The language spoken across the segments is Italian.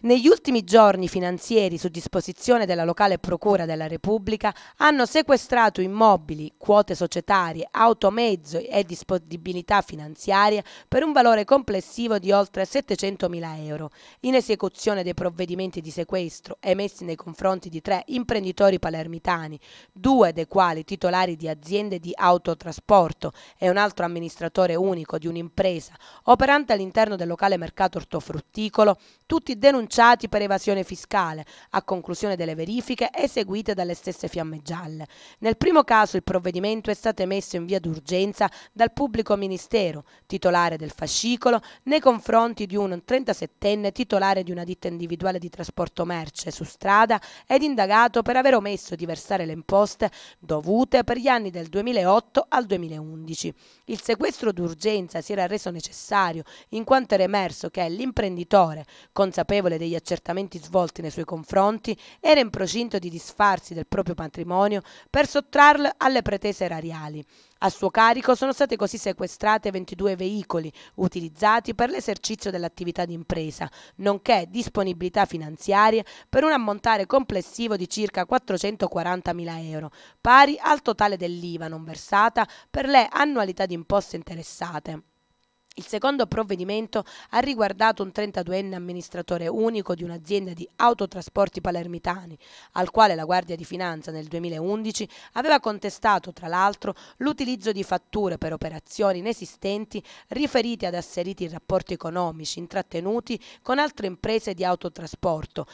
Negli ultimi giorni finanzieri su disposizione della locale Procura della Repubblica hanno sequestrato immobili, quote societarie, automezzo e disponibilità finanziarie per un valore complessivo di oltre 700 mila euro, in esecuzione dei provvedimenti di sequestro emessi nei confronti di tre imprenditori palermitani, due dei quali titolari di aziende di autotrasporto e un altro amministratore unico di un'impresa operante all'interno del locale mercato ortofrutticolo, tutti denunciati denunciati per evasione fiscale, a conclusione delle verifiche eseguite dalle stesse fiamme gialle. Nel primo caso il provvedimento è stato emesso in via d'urgenza dal pubblico ministero, titolare del fascicolo, nei confronti di un 37enne titolare di una ditta individuale di trasporto merce su strada ed indagato per aver omesso di versare le imposte dovute per gli anni del 2008 al 2011. Il sequestro d'urgenza si era reso necessario in quanto era emerso che l'imprenditore, consapevole escludere degli accertamenti svolti nei suoi confronti, era in procinto di disfarsi del proprio patrimonio per sottrarlo alle pretese erariali. A suo carico sono state così sequestrate 22 veicoli utilizzati per l'esercizio dell'attività d'impresa, nonché disponibilità finanziarie per un ammontare complessivo di circa 440.000 euro, pari al totale dell'IVA non versata per le annualità di imposte interessate. Il secondo provvedimento ha riguardato un 32enne amministratore unico di un'azienda di autotrasporti palermitani, al quale la Guardia di Finanza nel 2011 aveva contestato, tra l'altro, l'utilizzo di fatture per operazioni inesistenti riferite ad asseriti rapporti economici intrattenuti con altre imprese di autotrasporto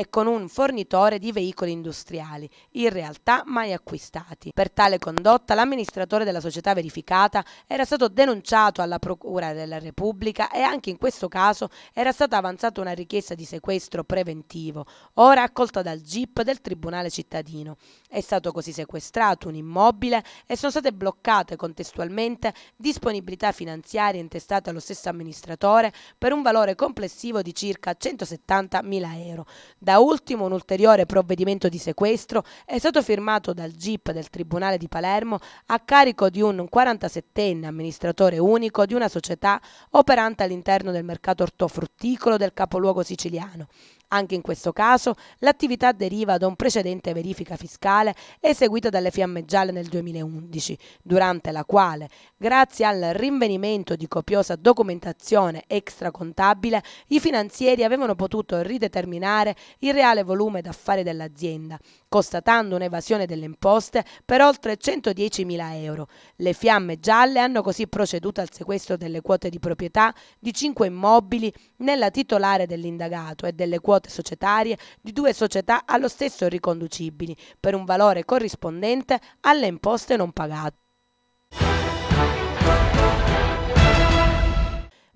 e con un fornitore di veicoli industriali, in realtà mai acquistati. Per tale condotta l'amministratore della società verificata era stato denunciato alla Procura della Repubblica e anche in questo caso era stata avanzata una richiesta di sequestro preventivo, ora accolta dal GIP del Tribunale cittadino. È stato così sequestrato un immobile e sono state bloccate contestualmente disponibilità finanziarie intestate allo stesso amministratore per un valore complessivo di circa 170.000 euro. Da ultimo un ulteriore provvedimento di sequestro è stato firmato dal GIP del Tribunale di Palermo a carico di un 47enne amministratore unico di una società operante all'interno del mercato ortofrutticolo del capoluogo siciliano anche in questo caso l'attività deriva da un precedente verifica fiscale eseguita dalle Fiamme Gialle nel 2011, durante la quale, grazie al rinvenimento di copiosa documentazione extracontabile, i finanzieri avevano potuto rideterminare il reale volume d'affari dell'azienda, constatando un'evasione delle imposte per oltre 110.000 euro. Le Fiamme Gialle hanno così proceduto al sequestro delle quote di proprietà di cinque immobili nella titolare dell'indagato e delle quote societarie di due società allo stesso riconducibili, per un valore corrispondente alle imposte non pagate.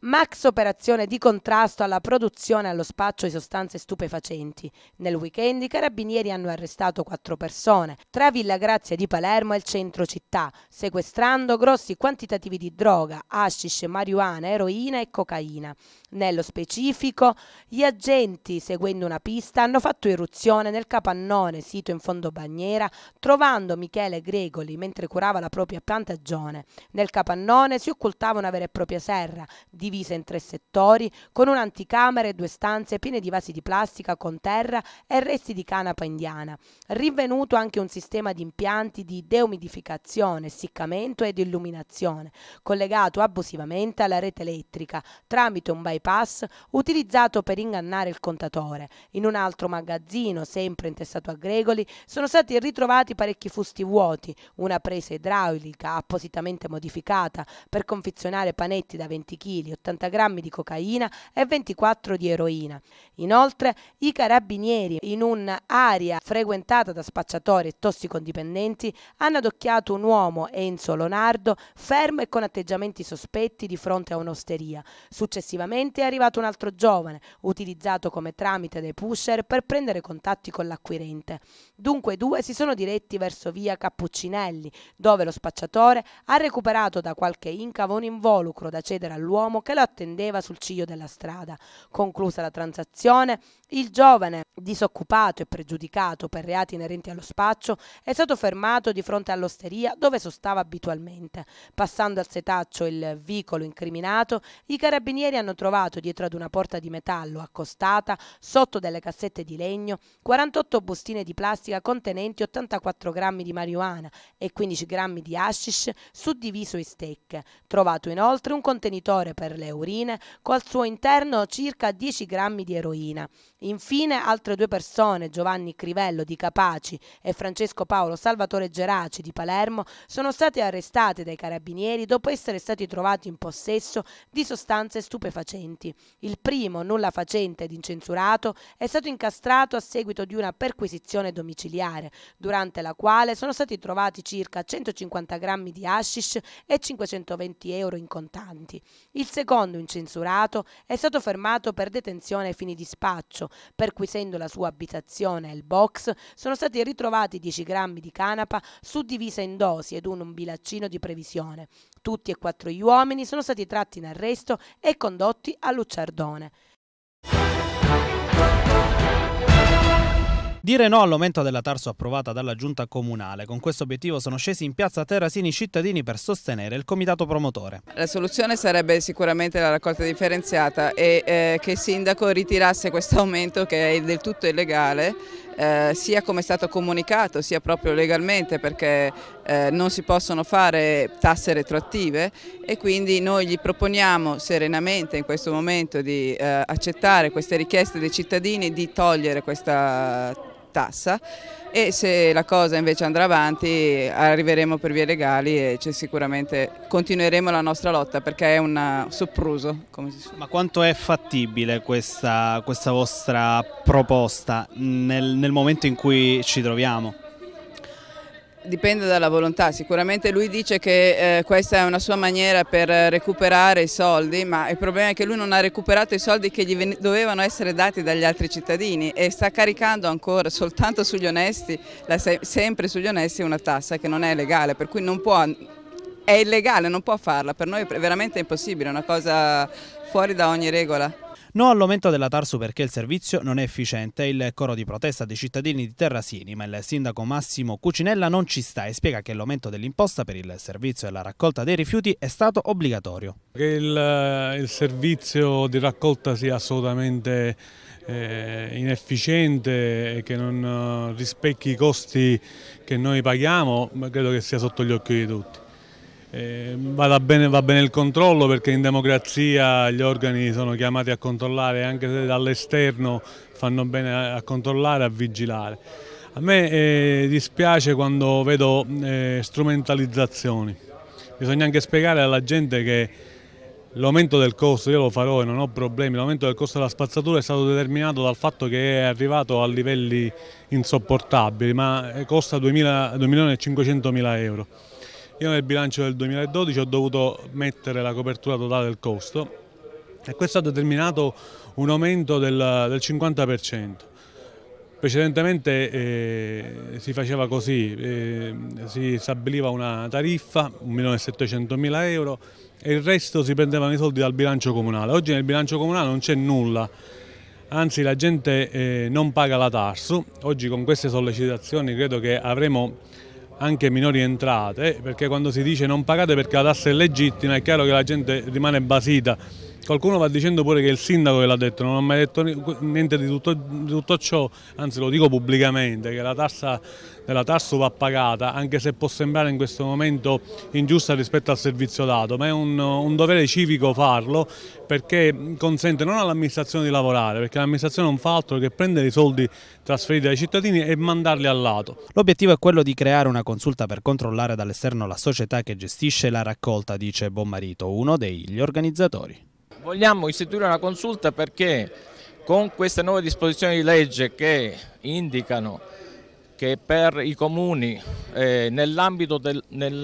Max operazione di contrasto alla produzione e allo spaccio di sostanze stupefacenti. Nel weekend i carabinieri hanno arrestato quattro persone, tra Villa Grazia di Palermo e il centro città, sequestrando grossi quantitativi di droga, hashish, marijuana, eroina e cocaina. Nello specifico, gli agenti, seguendo una pista, hanno fatto irruzione nel capannone sito in fondo bagnera, trovando Michele Gregoli mentre curava la propria piantagione. Nel capannone si occultava una vera e propria serra, divisa in tre settori, con un'anticamera e due stanze piene di vasi di plastica con terra e resti di canapa indiana. Rinvenuto anche un sistema di impianti di deumidificazione, essiccamento ed illuminazione, collegato abusivamente alla rete elettrica tramite un bypass pass utilizzato per ingannare il contatore. In un altro magazzino, sempre intestato a Gregoli, sono stati ritrovati parecchi fusti vuoti, una presa idraulica appositamente modificata per confezionare panetti da 20 kg, 80 grammi di cocaina e 24 di eroina. Inoltre, i carabinieri, in un'area frequentata da spacciatori e tossicodipendenti, hanno adocchiato un uomo, Enzo Lonardo, fermo e con atteggiamenti sospetti di fronte a un'osteria. Successivamente, Finalmente è arrivato un altro giovane, utilizzato come tramite dei pusher per prendere contatti con l'acquirente. Dunque i due si sono diretti verso via Cappuccinelli, dove lo spacciatore ha recuperato da qualche incavo un involucro da cedere all'uomo che lo attendeva sul ciglio della strada. Conclusa la transazione, il giovane, disoccupato e pregiudicato per reati inerenti allo spaccio, è stato fermato di fronte all'osteria dove sostava abitualmente. Passando al setaccio il vicolo incriminato, i carabinieri hanno trovato trovato dietro ad una porta di metallo accostata, sotto delle cassette di legno, 48 bustine di plastica contenenti 84 grammi di marijuana e 15 grammi di hashish suddiviso in stecche. Trovato inoltre un contenitore per le urine con al suo interno circa 10 grammi di eroina. Infine altre due persone, Giovanni Crivello di Capaci e Francesco Paolo Salvatore Geraci di Palermo, sono state arrestate dai carabinieri dopo essere stati trovati in possesso di sostanze stupefacenti documenti. Il primo, nulla facente ed incensurato, è stato incastrato a seguito di una perquisizione domiciliare, durante la quale sono stati trovati circa 150 grammi di hashish e 520 euro in contanti. Il secondo, incensurato, è stato fermato per detenzione ai fini di spaccio. Perquisendo la sua abitazione e il box, sono stati ritrovati 10 grammi di canapa suddivisa in dosi ed un bilaccino di previsione. Tutti e quattro gli uomini sono stati tratti in arresto e condotti a Lucciardone. Dire no all'aumento della Tarso approvata dalla giunta comunale. Con questo obiettivo sono scesi in piazza Terrasini i cittadini per sostenere il comitato promotore. La soluzione sarebbe sicuramente la raccolta differenziata e eh, che il sindaco ritirasse questo aumento che è del tutto illegale eh, sia come è stato comunicato sia proprio legalmente perché eh, non si possono fare tasse retroattive e quindi noi gli proponiamo serenamente in questo momento di eh, accettare queste richieste dei cittadini di togliere questa tassa e se la cosa invece andrà avanti arriveremo per vie legali e sicuramente continueremo la nostra lotta perché è un soppruso. Ma quanto è fattibile questa, questa vostra proposta nel, nel momento in cui ci troviamo? Dipende dalla volontà, sicuramente lui dice che eh, questa è una sua maniera per recuperare i soldi, ma il problema è che lui non ha recuperato i soldi che gli dovevano essere dati dagli altri cittadini e sta caricando ancora soltanto sugli onesti, se sempre sugli onesti, una tassa che non è legale, per cui non può, è illegale, non può farla, per noi è veramente impossibile, è una cosa fuori da ogni regola. No all'aumento della Tarsu perché il servizio non è efficiente, il coro di protesta dei cittadini di Terrasini, ma il sindaco Massimo Cucinella non ci sta e spiega che l'aumento dell'imposta per il servizio e la raccolta dei rifiuti è stato obbligatorio. Che il, il servizio di raccolta sia assolutamente eh, inefficiente e che non eh, rispecchi i costi che noi paghiamo, credo che sia sotto gli occhi di tutti. Eh, bene, va bene il controllo perché in democrazia gli organi sono chiamati a controllare, anche se dall'esterno fanno bene a, a controllare, a vigilare. A me eh, dispiace quando vedo eh, strumentalizzazioni, bisogna anche spiegare alla gente che l'aumento del costo, io lo farò e non ho problemi, l'aumento del costo della spazzatura è stato determinato dal fatto che è arrivato a livelli insopportabili, ma eh, costa 2.500.000 euro. Io nel bilancio del 2012 ho dovuto mettere la copertura totale del costo e questo ha determinato un aumento del, del 50%. Precedentemente eh, si faceva così, eh, si stabiliva una tariffa, 1.700.000 euro e il resto si prendevano i soldi dal bilancio comunale. Oggi nel bilancio comunale non c'è nulla, anzi la gente eh, non paga la TARSU. Oggi con queste sollecitazioni credo che avremo anche minori entrate, perché quando si dice non pagate perché la tassa è legittima è chiaro che la gente rimane basita. Qualcuno va dicendo pure che il sindaco l'ha detto, non ho mai detto niente di tutto, di tutto ciò, anzi lo dico pubblicamente, che la tassa della Tarso va pagata, anche se può sembrare in questo momento ingiusta rispetto al servizio dato, ma è un, un dovere civico farlo perché consente non all'amministrazione di lavorare, perché l'amministrazione non fa altro che prendere i soldi trasferiti dai cittadini e mandarli al lato. L'obiettivo è quello di creare una consulta per controllare dall'esterno la società che gestisce la raccolta, dice Bonmarito, uno degli organizzatori. Vogliamo istituire una consulta perché con queste nuove disposizioni di legge che indicano che per i comuni eh, nell'ambito del, nell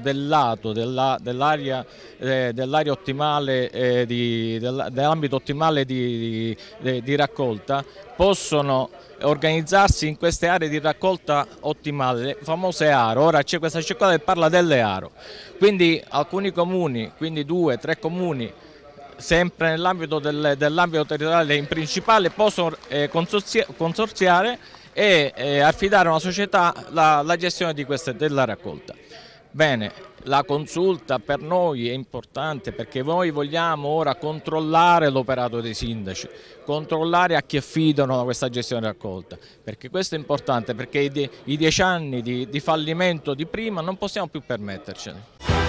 del, lato dell'area dell eh, dell ottimale, eh, del, ottimale di, di, di, raccolta possono organizzarsi in queste aree di raccolta ottimale, le famose ARO, ora c'è questa circolare che parla delle ARO, quindi alcuni comuni, quindi due, tre comuni sempre nell'ambito del, dell'ambito territoriale in principale possono eh, consorziare e eh, affidare a una società la, la gestione queste, della raccolta. Bene, la consulta per noi è importante perché noi vogliamo ora controllare l'operato dei sindaci, controllare a chi affidano questa gestione raccolta, perché questo è importante, perché i, dieci anni di, di fallimento di prima non possiamo più permettercene.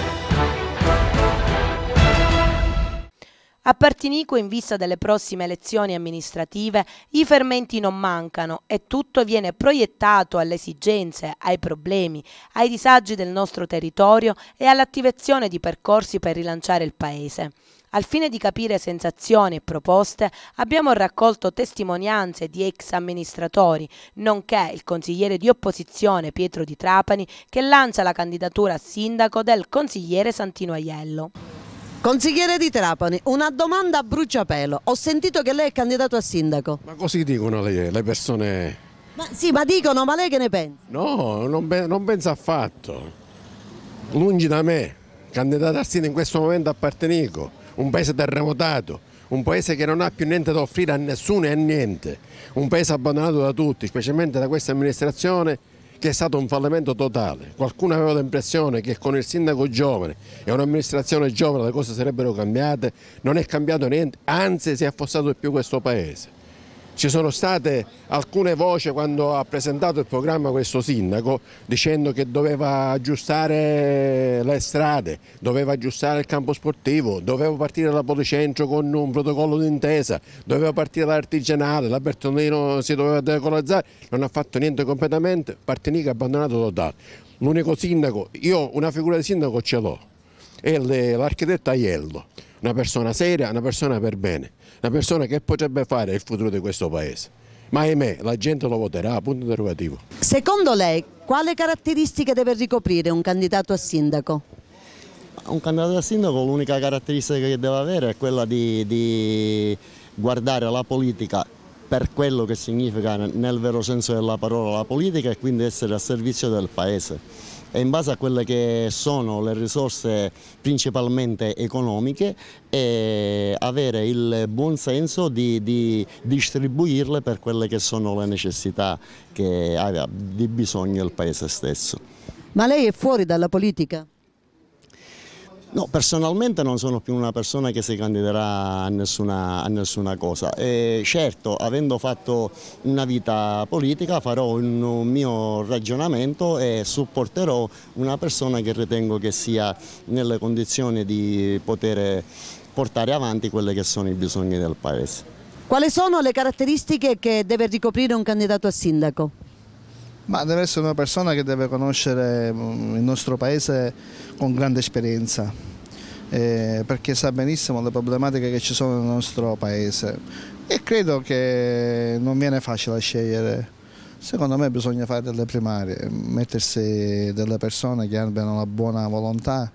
A Partinico, in vista delle prossime elezioni amministrative, i fermenti non mancano e tutto viene proiettato alle esigenze, ai problemi, ai disagi del nostro territorio e all'attivazione di percorsi per rilanciare il Paese. Al fine di capire sensazioni e proposte, abbiamo raccolto testimonianze di ex amministratori, nonché il consigliere di opposizione Pietro Di Trapani, che lancia la candidatura a sindaco del consigliere Santino Aiello. Consigliere di Trapani, una domanda a bruciapelo. Ho sentito che lei è candidato a sindaco. Ma così dicono le, le persone... Ma sì, ma dicono, ma lei che ne pensa? No, non, non penso affatto. Lungi da me, candidato a sindaco in questo momento a appartenico, un paese terremotato, un paese che non ha più niente da offrire a nessuno e a niente, un paese abbandonato da tutti, specialmente da questa amministrazione che è stato un fallimento totale. Qualcuno aveva l'impressione che con il sindaco giovane e un'amministrazione giovane le cose sarebbero cambiate, non è cambiato niente, anzi si è affossato di più questo paese. Ci sono state alcune voci quando ha presentato il programma questo sindaco dicendo che doveva aggiustare le strade, doveva aggiustare il campo sportivo, doveva partire la Policentro con un protocollo d'intesa, doveva partire l'artigianale, la Bertonino si doveva decolazzare, non ha fatto niente completamente, Partinica abbandonato totale. L'unico sindaco, io una figura di sindaco ce l'ho, è l'architetto Aiello, una persona seria, una persona per bene una persona che potrebbe fare il futuro di questo paese. Ma ahimè, la gente lo voterà, punto interrogativo. Secondo lei, quale caratteristiche deve ricoprire un candidato a sindaco? Un candidato a sindaco l'unica caratteristica che deve avere è quella di, di guardare la politica per quello che significa nel vero senso della parola la politica e quindi essere a servizio del Paese in base a quelle che sono le risorse principalmente economiche e avere il buon senso di, di distribuirle per quelle che sono le necessità che ha di bisogno il Paese stesso. Ma lei è fuori dalla politica? No, personalmente non sono più una persona che si candiderà a nessuna, a nessuna cosa. E certo, avendo fatto una vita politica farò un mio ragionamento e supporterò una persona che ritengo che sia nelle condizioni di poter portare avanti quelli che sono i bisogni del Paese. Quali sono le caratteristiche che deve ricoprire un candidato a sindaco? Ma deve essere una persona che deve conoscere mm, il nostro paese con grande esperienza, eh, perché sa benissimo le problematiche che ci sono nel nostro paese e credo che non viene facile scegliere. Secondo me bisogna fare delle primarie, mettersi delle persone che abbiano la buona volontà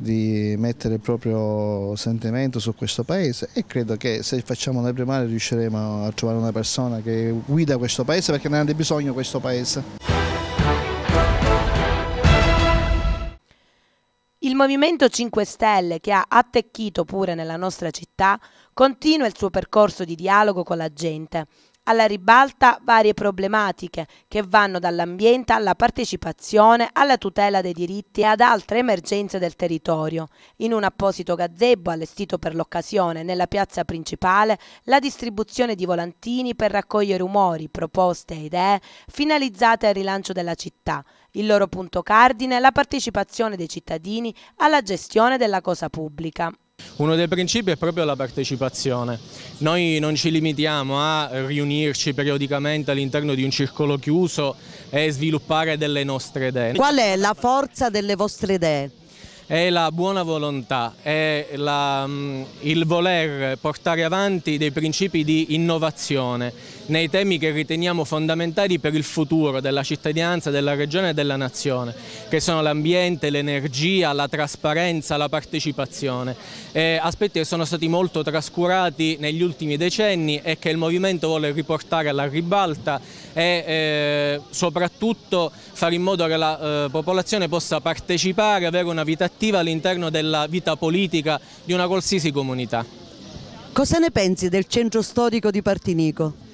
di mettere il proprio sentimento su questo paese e credo che se facciamo le primarie riusciremo a trovare una persona che guida questo paese perché ne ha bisogno questo paese. Il Movimento 5 Stelle, che ha attecchito pure nella nostra città, continua il suo percorso di dialogo con la gente alla ribalta varie problematiche che vanno dall'ambiente alla partecipazione, alla tutela dei diritti e ad altre emergenze del territorio. In un apposito gazebo allestito per l'occasione nella piazza principale, la distribuzione di volantini per raccogliere umori, proposte e idee finalizzate al rilancio della città. Il loro punto cardine è la partecipazione dei cittadini alla gestione della cosa pubblica. Uno dei principi è proprio la partecipazione. Noi non ci limitiamo a riunirci periodicamente all'interno di un circolo chiuso e sviluppare delle nostre idee. Qual è la forza delle vostre idee? È la buona volontà, è la, mm, il voler portare avanti dei principi di innovazione, nei temi che riteniamo fondamentali per il futuro della cittadinanza, della regione e della nazione, che sono l'ambiente, l'energia, la trasparenza, la partecipazione. Eh, aspetti che sono stati molto trascurati negli ultimi decenni e che il movimento vuole riportare alla ribalta e eh, soprattutto fare in modo che la eh, popolazione possa partecipare, avere una vita attiva all'interno della vita politica di una qualsiasi comunità. Cosa ne pensi del centro storico di Partinico?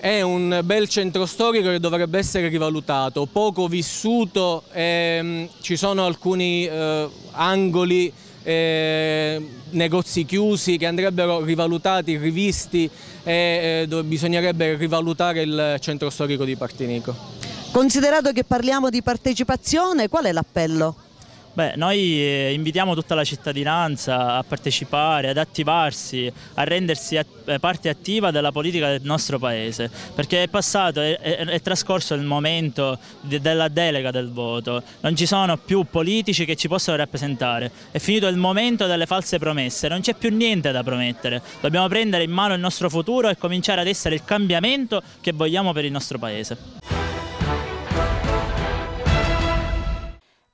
È un bel centro storico che dovrebbe essere rivalutato, poco vissuto, ehm, ci sono alcuni eh, angoli, eh, negozi chiusi che andrebbero rivalutati, rivisti e eh, bisognerebbe rivalutare il centro storico di Partinico. Considerato che parliamo di partecipazione, qual è l'appello? Beh, noi eh, invitiamo tutta la cittadinanza a partecipare, ad attivarsi, a rendersi eh, parte attiva della politica del nostro Paese, perché è passato, è, è, è trascorso il momento de, della delega del voto, non ci sono più politici che ci possono rappresentare, è finito il momento delle false promesse, non c'è più niente da promettere, dobbiamo prendere in mano il nostro futuro e cominciare ad essere il cambiamento che vogliamo per il nostro Paese.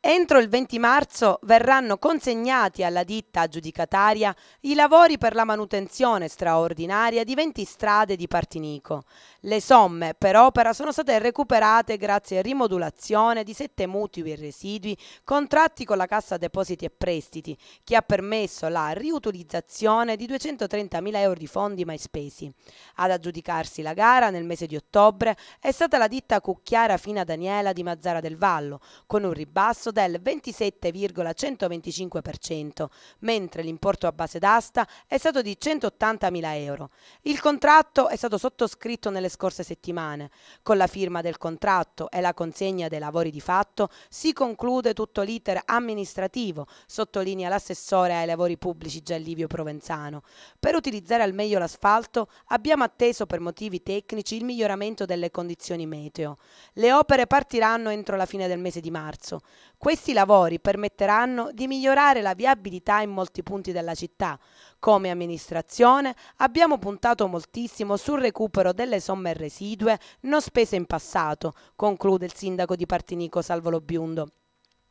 Entro il 20 marzo verranno consegnati alla ditta aggiudicataria i lavori per la manutenzione straordinaria di 20 strade di Partinico. Le somme per opera sono state recuperate grazie a rimodulazione di sette mutui e residui, contratti con la Cassa Depositi e Prestiti, che ha permesso la riutilizzazione di 230.000 euro di fondi mai spesi. Ad aggiudicarsi la gara nel mese di ottobre è stata la ditta Cucchiara Fina Daniela di Mazzara del Vallo, con un ribasso del 27,125%, mentre l'importo a base d'asta è stato di 180.000 euro. Il contratto è stato sottoscritto nelle scorse settimane. Con la firma del contratto e la consegna dei lavori di fatto si conclude tutto l'iter amministrativo, sottolinea l'assessore ai lavori pubblici Giallivio Provenzano. Per utilizzare al meglio l'asfalto abbiamo atteso per motivi tecnici il miglioramento delle condizioni meteo. Le opere partiranno entro la fine del mese di marzo. Questi lavori permetteranno di migliorare la viabilità in molti punti della città. Come amministrazione abbiamo puntato moltissimo sul recupero delle somme residue non spese in passato, conclude il sindaco di Partinico Salvolo Lobiundo.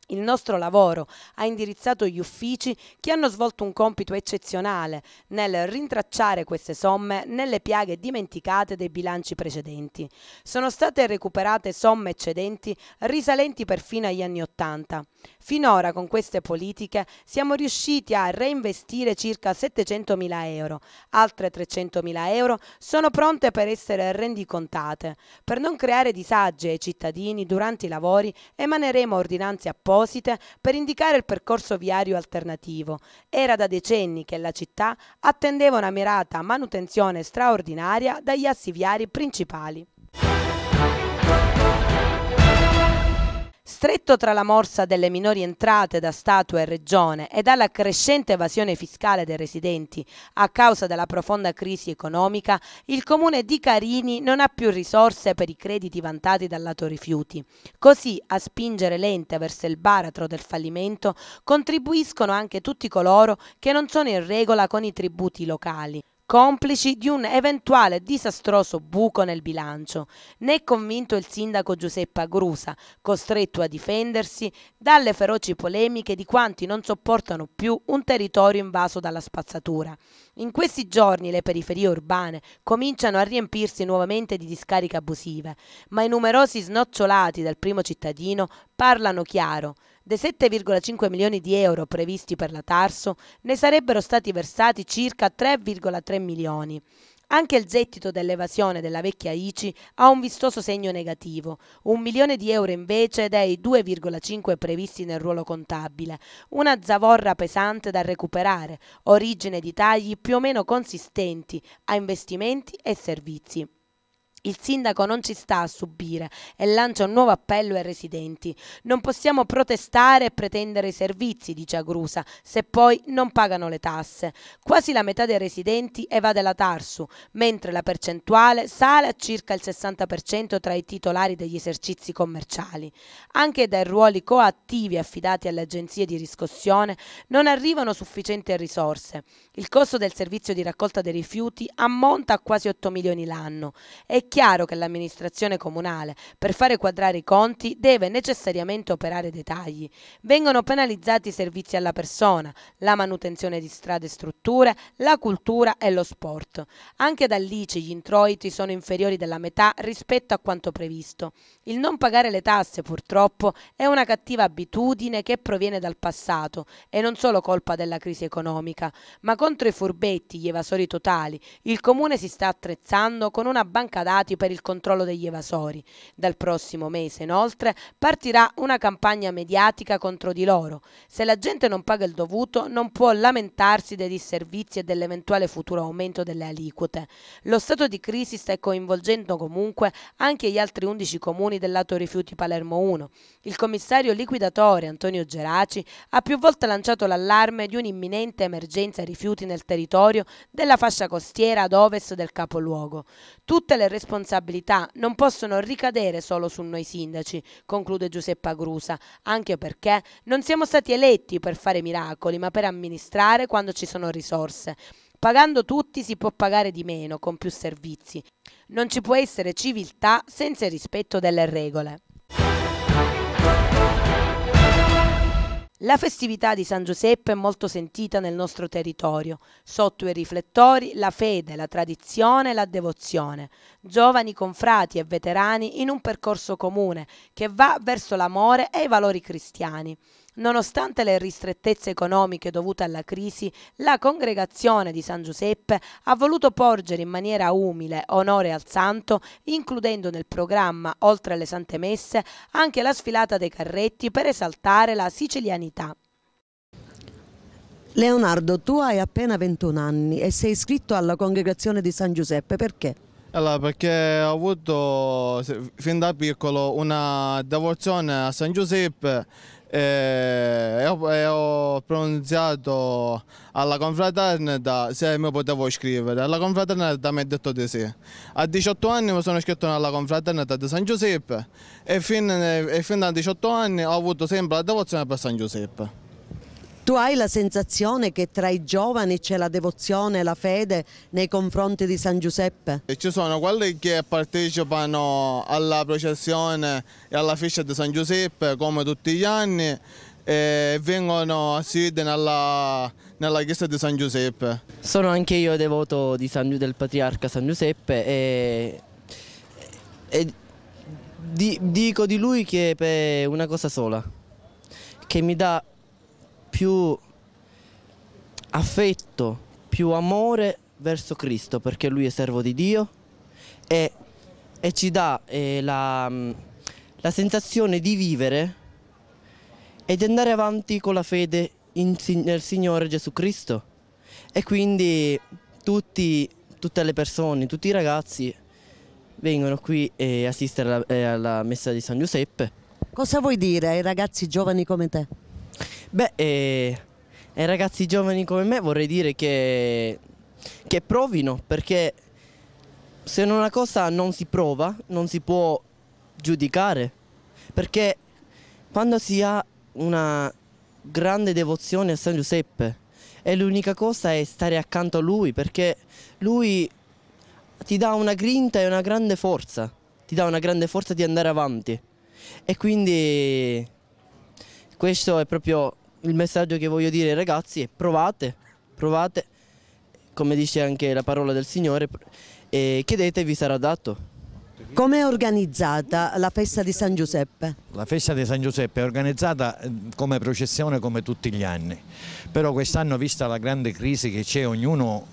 Il nostro lavoro ha indirizzato gli uffici che hanno svolto un compito eccezionale nel rintracciare queste somme nelle piaghe dimenticate dei bilanci precedenti. Sono state recuperate somme eccedenti risalenti perfino agli anni Ottanta. Finora con queste politiche siamo riusciti a reinvestire circa 700.000 euro. Altre 300.000 euro sono pronte per essere rendicontate. Per non creare disagi ai cittadini durante i lavori emaneremo ordinanze apposite apposite per indicare il percorso viario alternativo. Era da decenni che la città attendeva una mirata manutenzione straordinaria dagli assi viari principali. Stretto tra la morsa delle minori entrate da Stato e Regione e dalla crescente evasione fiscale dei residenti a causa della profonda crisi economica, il comune di Carini non ha più risorse per i crediti vantati dal lato rifiuti. Così a spingere l'ente verso il baratro del fallimento contribuiscono anche tutti coloro che non sono in regola con i tributi locali complici di un eventuale disastroso buco nel bilancio. né convinto il sindaco Giuseppe Agrusa, costretto a difendersi dalle feroci polemiche di quanti non sopportano più un territorio invaso dalla spazzatura. In questi giorni le periferie urbane cominciano a riempirsi nuovamente di discariche abusive, ma i numerosi snocciolati del primo cittadino parlano chiaro. Dei 7,5 milioni di euro previsti per la Tarso, ne sarebbero stati versati circa 3,3 milioni. Anche il gettito dell'evasione della vecchia ICI ha un vistoso segno negativo, un milione di euro invece dei 2,5 previsti nel ruolo contabile, una zavorra pesante da recuperare, origine di tagli più o meno consistenti a investimenti e servizi. Il sindaco non ci sta a subire e lancia un nuovo appello ai residenti. Non possiamo protestare e pretendere i servizi, dice Agrusa, se poi non pagano le tasse. Quasi la metà dei residenti evade la Tarsu, mentre la percentuale sale a circa il 60% tra i titolari degli esercizi commerciali. Anche dai ruoli coattivi affidati alle agenzie di riscossione non arrivano sufficienti risorse. Il costo del servizio di raccolta dei rifiuti ammonta a quasi 8 milioni l'anno. È chiaro che l'amministrazione comunale, per fare quadrare i conti, deve necessariamente operare dei tagli. Vengono penalizzati i servizi alla persona, la manutenzione di strade e strutture, la cultura e lo sport. Anche dall'ICI gli introiti sono inferiori della metà rispetto a quanto previsto. Il non pagare le tasse, purtroppo, è una cattiva abitudine che proviene dal passato e non solo colpa della crisi economica, ma contro i furbetti, gli evasori totali, il comune si sta attrezzando con una banca dati imputati per il controllo degli evasori. Dal prossimo mese, inoltre, partirà una campagna mediatica contro di loro. Se la gente non paga il dovuto, non può lamentarsi dei disservizi e dell'eventuale futuro aumento delle aliquote. Lo stato di crisi sta coinvolgendo comunque anche gli altri 11 comuni del lato rifiuti Palermo 1. Il commissario liquidatore Antonio Geraci ha più volte lanciato l'allarme di un'imminente emergenza rifiuti nel territorio della fascia costiera ad ovest del capoluogo. Tutte le responsabilità non possono ricadere solo su noi sindaci, conclude Giuseppa Grusa, anche perché non siamo stati eletti per fare miracoli, ma per amministrare quando ci sono risorse. Pagando tutti si può pagare di meno, con più servizi. Non ci può essere civiltà senza il rispetto delle regole. La festività di San Giuseppe è molto sentita nel nostro territorio. Sotto i riflettori la fede, la tradizione, la devozione. Giovani confrati e veterani in un percorso comune che va verso l'amore e i valori cristiani. Nonostante le ristrettezze economiche dovute alla crisi, la congregazione di San Giuseppe ha voluto porgere in maniera umile onore al santo, includendo nel programma, oltre alle sante messe, anche la sfilata dei carretti per esaltare la sicilianità. Leonardo, tu hai appena 21 anni e sei iscritto alla congregazione di San Giuseppe, perché? Allora, perché ho avuto fin da piccolo una devozione a San Giuseppe e eh, ho, e eh, ho pronunziato alla confraternita se mi potevo iscrivere. La confraternita mi ha detto di sì. A 18 anni mi sono iscritto alla confraternita di San Giuseppe e fin, eh, e fin da 18 anni ho avuto sempre la devozione per San Giuseppe. Tu hai la sensazione che tra i giovani c'è la devozione, la fede nei confronti di San Giuseppe? Ci sono quelli che partecipano alla processione e alla festa di San Giuseppe come tutti gli anni e vengono a sede nella, nella chiesa di San Giuseppe. Sono anche io devoto San, del patriarca San Giuseppe e, e di, dico di lui che è una cosa sola, che mi dà più affetto, più amore verso Cristo perché lui è servo di Dio e, e ci dà eh, la, mm, la sensazione di vivere e di andare avanti con la fede in, nel Signore Gesù Cristo. E quindi tutti, tutte le persone, tutti i ragazzi vengono qui e assistere alla, eh, alla messa di San Giuseppe. Cosa vuoi dire ai ragazzi giovani come te? Beh, eh, ai eh, ragazzi giovani come me vorrei dire che, che provino, perché se una cosa non si prova, non si può giudicare, perché quando si ha una grande devozione a San Giuseppe, e l'unica cosa è stare accanto a lui, perché lui ti dà una grinta e una grande forza, ti dà una grande forza di andare avanti. E quindi questo è proprio il messaggio che voglio dire ai ragazzi, provate, provate, come dice anche la parola del Signore, e chiedete vi sarà dato. Come è organizzata la festa di San Giuseppe? La festa di San Giuseppe è organizzata eh, come processione come tutti gli anni, però quest'anno vista la grande crisi che c'è ognuno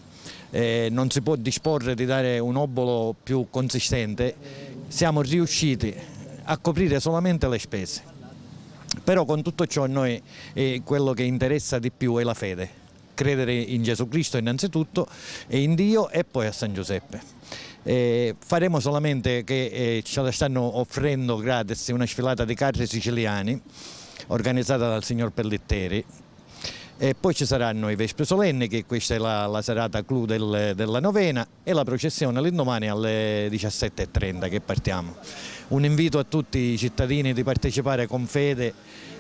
eh, non si può disporre di dare un obolo più consistente, siamo riusciti a coprire solamente le spese. Però con tutto ciò noi eh, quello che interessa di più è la fede, credere in Gesù Cristo innanzitutto e in Dio e poi a San Giuseppe. Eh, faremo solamente che eh, ce la stanno offrendo gratis una sfilata di carri siciliani organizzata dal signor Pellitteri e poi ci saranno i Vespri Solenni, che questa è la, la serata clou del, della novena, e la processione l'indomani alle 17.30 che partiamo. Un invito a tutti i cittadini di partecipare con fede,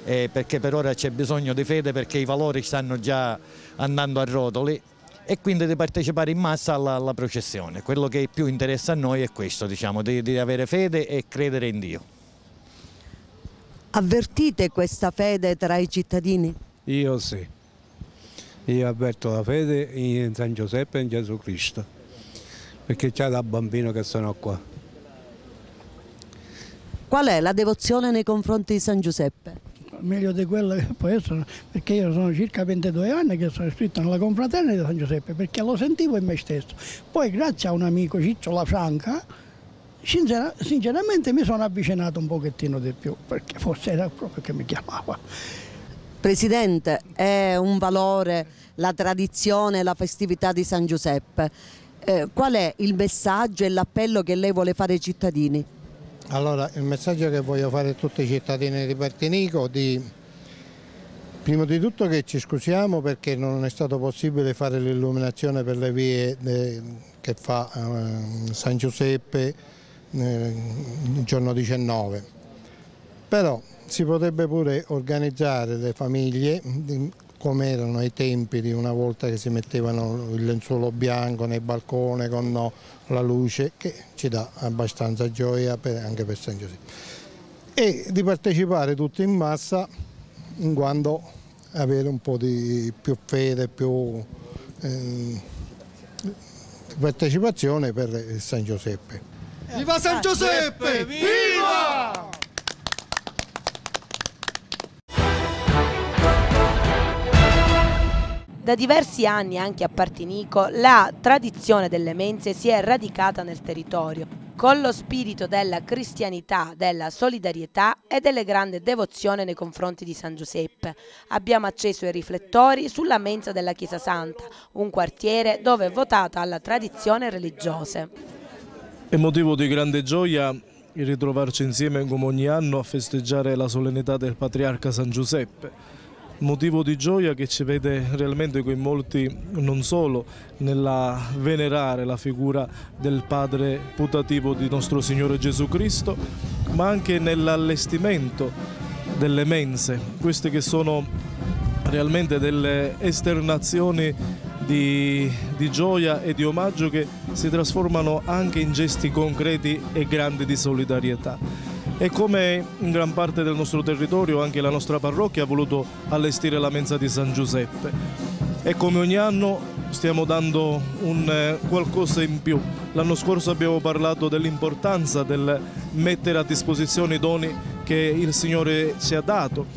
eh, perché per ora c'è bisogno di fede perché i valori stanno già andando a rotoli e quindi di partecipare in massa alla, alla processione. Quello che più interessa a noi è questo, diciamo, di, di avere fede e credere in Dio. Avvertite questa fede tra i cittadini? Io sì io avverto la fede in San Giuseppe e in Gesù Cristo, perché c'è da bambino che sono qua. Qual è la devozione nei confronti di San Giuseppe? Meglio di quella che può essere, perché io sono circa 22 anni che sono iscritto nella confraternita di San Giuseppe, perché lo sentivo in me stesso. Poi grazie a un amico Ciccio La Franca, Sincer sinceramente mi sono avvicinato un pochettino di più, perché forse era proprio che mi chiamava. Presidente, è un valore la tradizione, e la festività di San Giuseppe. Eh, qual è il messaggio e l'appello che lei vuole fare ai cittadini? Allora, il messaggio che voglio fare a tutti i cittadini di Pertinico è di prima di tutto che ci scusiamo perché non è stato possibile fare l'illuminazione per le vie de, eh, che fa eh, San Giuseppe eh, il giorno 19. Però si potrebbe pure organizzare le famiglie mm, come erano ai tempi di una volta che si mettevano il lenzuolo bianco nel balcone con la luce che ci dà abbastanza gioia per, anche per San Giuseppe e di partecipare tutti in massa in quanto avere un po' di più fede, più eh, partecipazione per San Giuseppe. Viva San Giuseppe! Viva! Da diversi anni anche a Partinico la tradizione delle mense si è radicata nel territorio, con lo spirito della cristianità, della solidarietà e della grande devozione nei confronti di San Giuseppe. Abbiamo acceso i riflettori sulla mensa della Chiesa Santa, un quartiere dove è votata alla tradizione religiosa. È motivo di grande gioia il ritrovarci insieme come ogni anno a festeggiare la solennità del Patriarca San Giuseppe motivo di gioia che ci vede realmente coinvolti non solo nella venerare la figura del Padre putativo di nostro Signore Gesù Cristo, ma anche nell'allestimento delle mense, queste che sono realmente delle esternazioni di, di, gioia e di omaggio che si trasformano anche in gesti concreti e grandi di solidarietà e come in gran parte del nostro territorio anche la nostra parrocchia ha voluto allestire la mensa di San Giuseppe e come ogni anno stiamo dando un eh, qualcosa in più. L'anno scorso abbiamo parlato dell'importanza del mettere a disposizione i doni che il Signore ci ha dato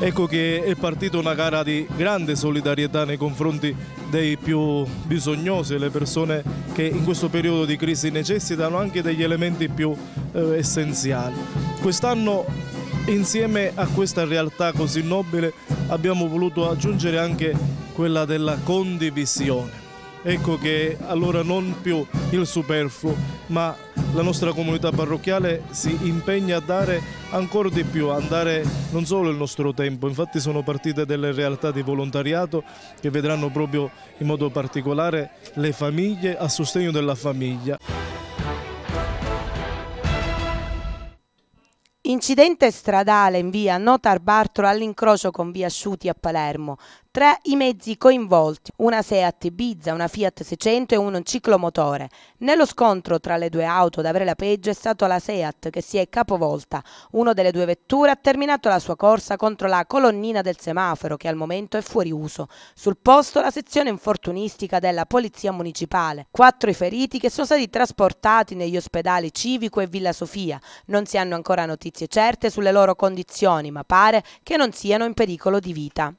ecco che è partita una gara di grande solidarietà nei confronti dei più bisognosi, le persone che in questo periodo di crisi necessitano anche degli elementi più eh, essenziali. Quest'anno insieme a questa realtà così nobile abbiamo voluto aggiungere anche quella della condivisione ecco che allora non più il superfluo, ma la nostra comunità parrocchiale si impegna a dare ancora di più, a dare non solo il nostro tempo, infatti sono partite delle realtà di volontariato che vedranno proprio in modo particolare le famiglie a sostegno della famiglia. Incidente stradale in via Notar Bartolo all'incrocio con via Asciuti a Palermo. Tra i mezzi coinvolti, una Seat Ibiza, una Fiat 600 e un ciclomotore. Nello scontro tra le due auto ad avere la peggio è stata la Seat che si è capovolta. Una delle due vetture ha terminato la sua corsa contro la colonnina del semaforo che al momento è fuori uso. Sul posto la sezione infortunistica della Polizia Municipale. Quattro i feriti che sono stati trasportati negli ospedali Civico e Villa Sofia. Non si hanno ancora notizie certe sulle loro condizioni, ma pare che non siano in pericolo di vita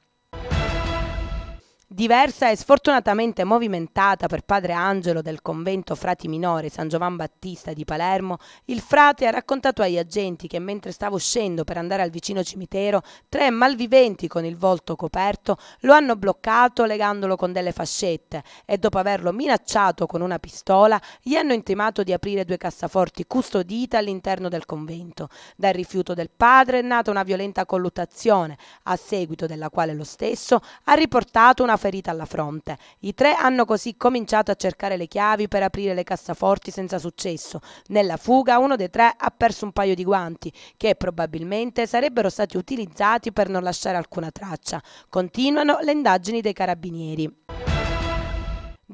diversa e sfortunatamente movimentata per padre Angelo del convento Frati Minore San Giovan Battista di Palermo, il frate ha raccontato agli agenti che mentre stava uscendo per andare al vicino cimitero, tre malviventi con il volto coperto lo hanno bloccato legandolo con delle fascette e dopo averlo minacciato con una pistola gli hanno intimato di aprire due cassaforti custodite all'interno del convento. Dal rifiuto del padre è nata una violenta colluttazione, a seguito della quale lo stesso ha riportato una ferita alla fronte. I tre hanno così cominciato a cercare le chiavi per aprire le cassaforti senza successo. Nella fuga uno dei tre ha perso un paio di guanti che probabilmente sarebbero stati utilizzati per non lasciare alcuna traccia. Continuano le indagini dei carabinieri.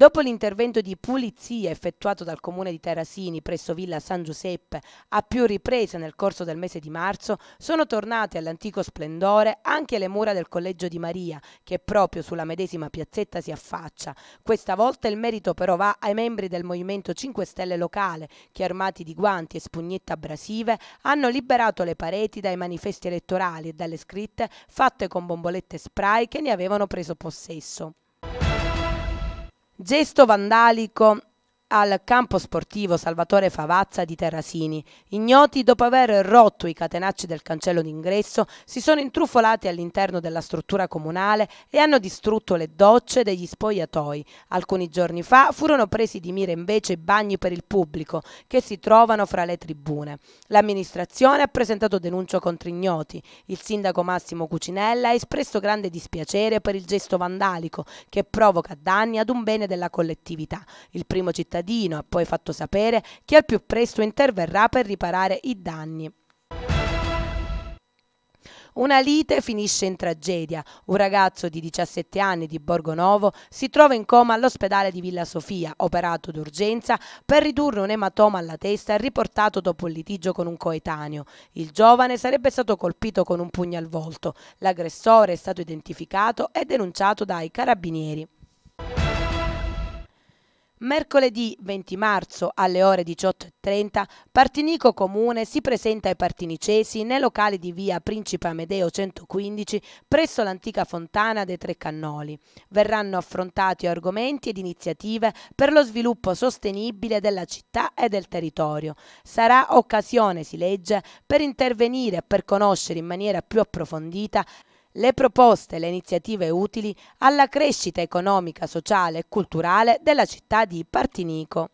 Dopo l'intervento di pulizia effettuato dal comune di Terrasini presso Villa San Giuseppe a più riprese nel corso del mese di marzo, sono tornate all'antico splendore anche le mura del Collegio di Maria, che proprio sulla medesima piazzetta si affaccia. Questa volta il merito però va ai membri del Movimento 5 Stelle locale, che armati di guanti e spugnette abrasive hanno liberato le pareti dai manifesti elettorali e dalle scritte fatte con bombolette spray che ne avevano preso possesso gesto vandalico al campo sportivo Salvatore Favazza di Terrasini. Ignoti, dopo aver rotto i catenacci del cancello d'ingresso, si sono intrufolati all'interno della struttura comunale e hanno distrutto le docce degli spogliatoi. Alcuni giorni fa furono presi di mira invece i bagni per il pubblico che si trovano fra le tribune. L'amministrazione ha presentato denuncia contro ignoti. Il sindaco Massimo Cucinella ha espresso grande dispiacere per il gesto vandalico che provoca danni ad un bene della collettività. Il primo cittadino cittadino ha poi fatto sapere che al più presto interverrà per riparare i danni. Una lite finisce in tragedia. Un ragazzo di 17 anni di Borgonovo si trova in coma all'ospedale di Villa Sofia, operato d'urgenza per ridurre un ematoma alla testa riportato dopo un litigio con un coetaneo. Il giovane sarebbe stato colpito con un pugno al volto. L'aggressore è stato identificato e denunciato dai carabinieri. Mercoledì 20 marzo alle ore 18.30 Partinico Comune si presenta ai partinicesi nei locali di via Principe Amedeo 115 presso l'antica fontana dei Tre Cannoli. Verranno affrontati argomenti ed iniziative per lo sviluppo sostenibile della città e del territorio. Sarà occasione, si legge, per intervenire e per conoscere in maniera più approfondita le proposte e le iniziative utili alla crescita economica, sociale e culturale della città di Partinico.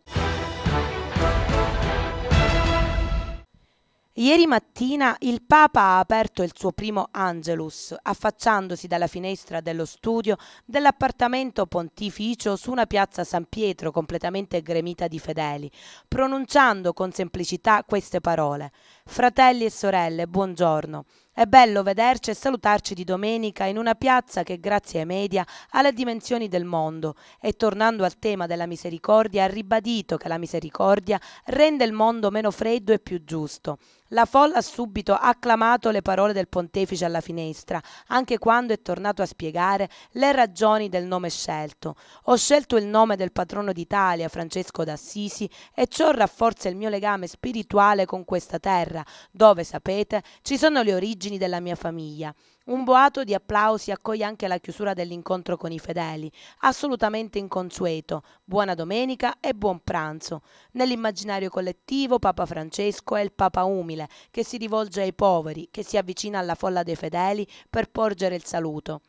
Ieri mattina il Papa ha aperto il suo primo Angelus, affacciandosi dalla finestra dello studio dell'appartamento pontificio su una piazza San Pietro completamente gremita di fedeli, pronunciando con semplicità queste parole. Fratelli e sorelle, buongiorno. È bello vederci e salutarci di domenica in una piazza che grazie ai media ha le dimensioni del mondo e tornando al tema della misericordia ha ribadito che la misericordia rende il mondo meno freddo e più giusto. La folla ha subito acclamato le parole del pontefice alla finestra, anche quando è tornato a spiegare le ragioni del nome scelto. Ho scelto il nome del patrono d'Italia, Francesco d'Assisi, e ciò rafforza il mio legame spirituale con questa terra, dove, sapete, ci sono le origini origini della mia famiglia. Un boato di applausi accoglie anche la chiusura dell'incontro con i fedeli, assolutamente inconsueto. Buona domenica e buon pranzo. Nell'immaginario collettivo Papa Francesco è il Papa umile, che si rivolge ai poveri, che si avvicina alla folla dei fedeli per porgere il saluto.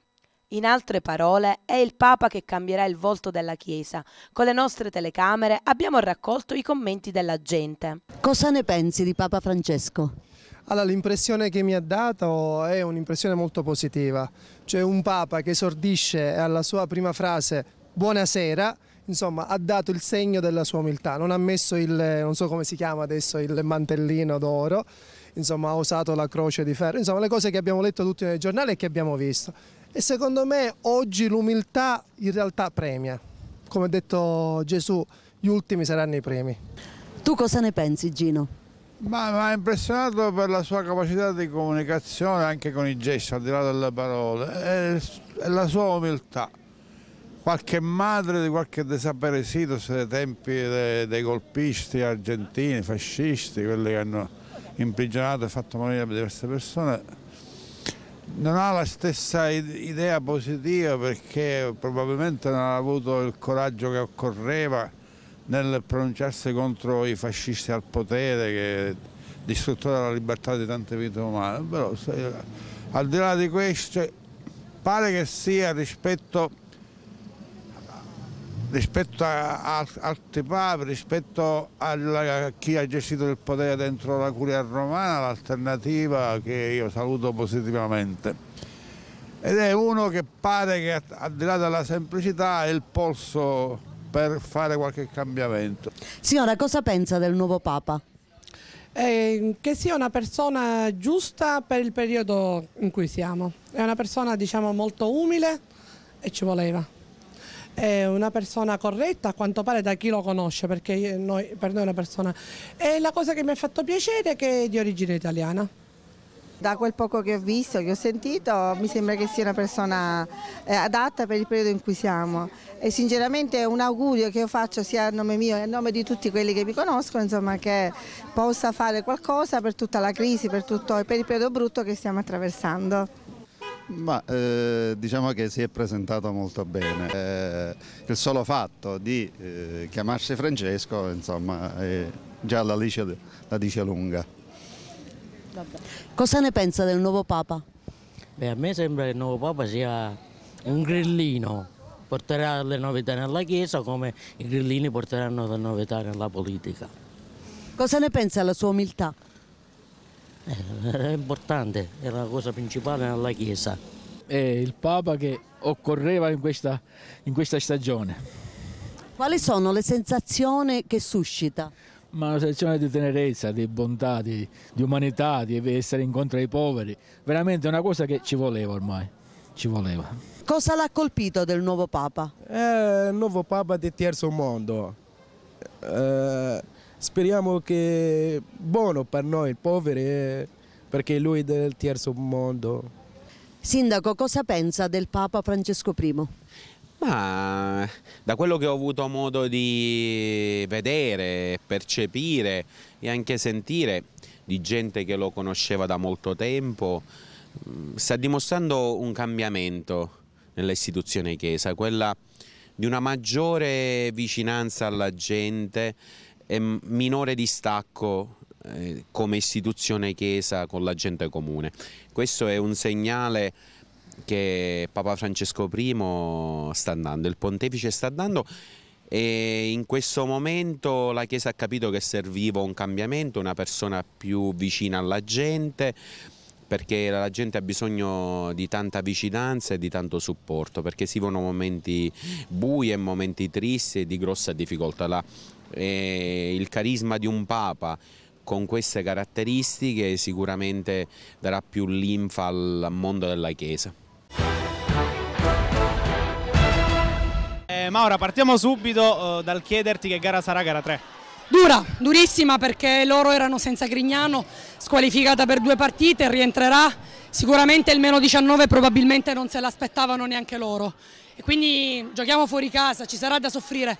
In altre parole, è il Papa che cambierà il volto della Chiesa. Con le nostre telecamere abbiamo raccolto i commenti della gente. Cosa ne pensi di Papa Francesco? Allora l'impressione che mi ha dato è un'impressione molto positiva, cioè un Papa che esordisce alla sua prima frase buonasera, insomma ha dato il segno della sua umiltà, non ha messo il, non so come si chiama adesso, il mantellino d'oro, insomma ha usato la croce di ferro, insomma le cose che abbiamo letto tutti nei giornali e che abbiamo visto. E secondo me oggi l'umiltà in realtà premia, come ha detto Gesù, gli ultimi saranno i primi. Tu cosa ne pensi Gino? Ma mi ha impressionato per la sua capacità di comunicazione anche con i gesti, al di là delle parole, e, la sua umiltà. Qualche madre di qualche desaparecido dei tempi dei, dei golpisti argentini, fascisti, quelli che hanno imprigionato e fatto morire diverse persone, non ha la stessa idea positiva perché probabilmente non ha avuto il coraggio che occorreva nel pronunciarsi contro i fascisti al potere che distruttore della libertà di tante vite umane, però se, al di là di questo pare che sia rispetto, rispetto a, altri papi, rispetto alla, a chi ha gestito il potere dentro la curia romana, l'alternativa che io saluto positivamente. Ed è uno che pare che al di là della semplicità è il polso per fare qualche cambiamento. Signora, cosa pensa del nuovo Papa? Eh, che sia una persona giusta per il periodo in cui siamo. È una persona diciamo, molto umile e ci voleva. È una persona corretta a quanto pare da chi lo conosce, perché noi, per noi è una persona... E la cosa che mi ha fatto piacere è che è di origine italiana. Da quel poco che ho visto, che ho sentito, mi sembra che sia una persona eh, adatta per il periodo in cui siamo e sinceramente è un augurio che io faccio sia a nome mio e a nome di tutti quelli che mi conoscono, insomma, che possa fare qualcosa per tutta la crisi, per, tutto, per il periodo brutto che stiamo attraversando. Ma eh, diciamo che si è presentato molto bene. Eh, il solo fatto di eh, chiamarsi Francesco, insomma, già la dice, la dice lunga. Vabbè. Cosa ne pensa del nuovo Papa? Beh, a me sembra che il nuovo Papa sia un grillino, porterà le novità nella Chiesa come i grillini porteranno le novità nella politica. Cosa ne pensa della sua umiltà? Eh, è importante, è la cosa principale nella Chiesa. È il Papa che occorreva in questa, in questa stagione. Quali sono le sensazioni che suscita? ma una sensazione di tenerezza, di bontà, di, di umanità, di essere incontro ai poveri, veramente una cosa che ci voleva ormai, ci voleva. Cosa l'ha colpito del nuovo Papa? È eh, il nuovo Papa del terzo mondo, eh, speriamo che sia buono per noi poveri perché lui è del terzo mondo. Sindaco, cosa pensa del Papa Francesco I? Ma da quello che ho avuto modo di vedere, percepire e anche sentire di gente che lo conosceva da molto tempo, mm, sta dimostrando un cambiamento nell'istituzione Chiesa, quella di una maggiore vicinanza alla gente e minore distacco eh, come istituzione Chiesa con la gente comune. Questo è un segnale che Papa Francesco I sta andando, il pontefice sta andando e in questo momento la Chiesa ha capito che serviva un cambiamento, una persona più vicina alla gente perché la gente ha bisogno di tanta vicinanza e di tanto supporto, perché si vivono momenti bui e momenti tristi e di grossa difficoltà. La, eh, il carisma di un Papa con queste caratteristiche sicuramente darà più linfa al mondo della Chiesa. Eh, Maura, partiamo subito eh, dal chiederti che gara sarà gara 3. Dura, durissima perché loro erano senza Grignano, squalificata per due partite, rientrerà sicuramente il meno 19 probabilmente non se l'aspettavano neanche loro e quindi giochiamo fuori casa, ci sarà da soffrire.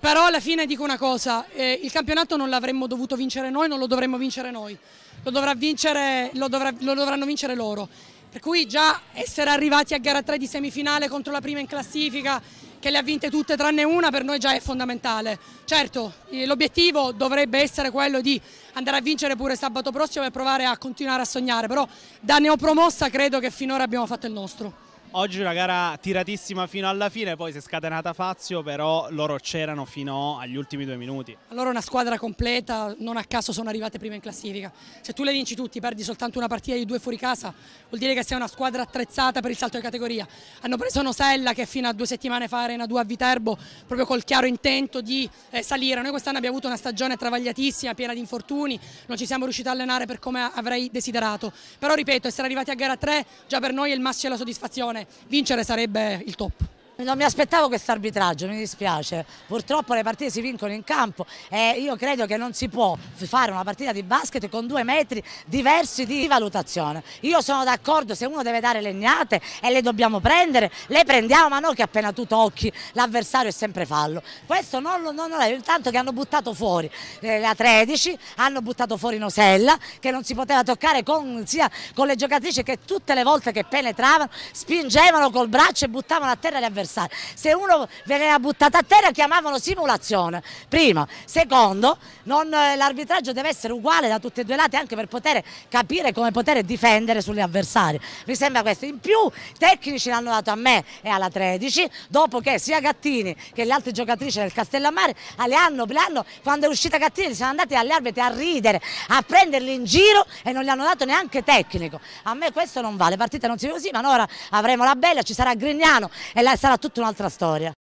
Però alla fine dico una cosa, eh, il campionato non l'avremmo dovuto vincere noi, non lo dovremmo vincere noi, lo, dovrà vincere, lo, dovrà, lo dovranno vincere loro. Per cui già essere arrivati a gara 3 di semifinale contro la prima in classifica che le ha vinte tutte tranne una per noi già è fondamentale. Certo, l'obiettivo dovrebbe essere quello di andare a vincere pure sabato prossimo e provare a continuare a sognare, però da neopromossa credo che finora abbiamo fatto il nostro. Oggi una gara tiratissima fino alla fine, poi si è scatenata Fazio, però loro c'erano fino agli ultimi due minuti. Allora una squadra completa, non a caso sono arrivate prima in classifica. Se tu le vinci tutti, perdi soltanto una partita di due fuori casa, vuol dire che sei una squadra attrezzata per il salto di categoria. Hanno preso Nosella che fino a due settimane fa era in A2 a Viterbo, proprio col chiaro intento di eh, salire. Noi quest'anno abbiamo avuto una stagione travagliatissima, piena di infortuni, non ci siamo riusciti a allenare per come avrei desiderato. Però ripeto, essere arrivati a gara 3 già per noi è il massimo della soddisfazione vincere sarebbe il top. Non mi aspettavo questo arbitraggio, mi dispiace. Purtroppo le partite si vincono in campo e io credo che non si può fare una partita di basket con due metri diversi di valutazione. Io sono d'accordo, se uno deve dare legnate e le dobbiamo prendere, le prendiamo, ma non che appena tu tocchi l'avversario è sempre fallo. Questo non lo non, non è, intanto che hanno buttato fuori eh, la 13, hanno buttato fuori Nosella, che non si poteva toccare con, sia con le giocatrici che tutte le volte che penetravano spingevano col braccio e buttavano a terra gli avversari avversario. Se uno veniva buttato a terra chiamavano simulazione, primo. Secondo, eh, l'arbitraggio deve essere uguale da tutti e due i lati anche per poter capire come poter difendere sugli avversari. Mi sembra questo. In più tecnici l'hanno dato a me e alla 13, dopo che sia Gattini che le altre giocatrici del Castellammare ah, le hanno, le hanno quando è uscita Gattini sono andati agli arbitri a ridere, a prenderli in giro e non gli hanno dato neanche tecnico. A me questo non vale, partita non si vede così, ma ora avremo la bella, ci sarà Grignano e sarà tutta un'altra storia.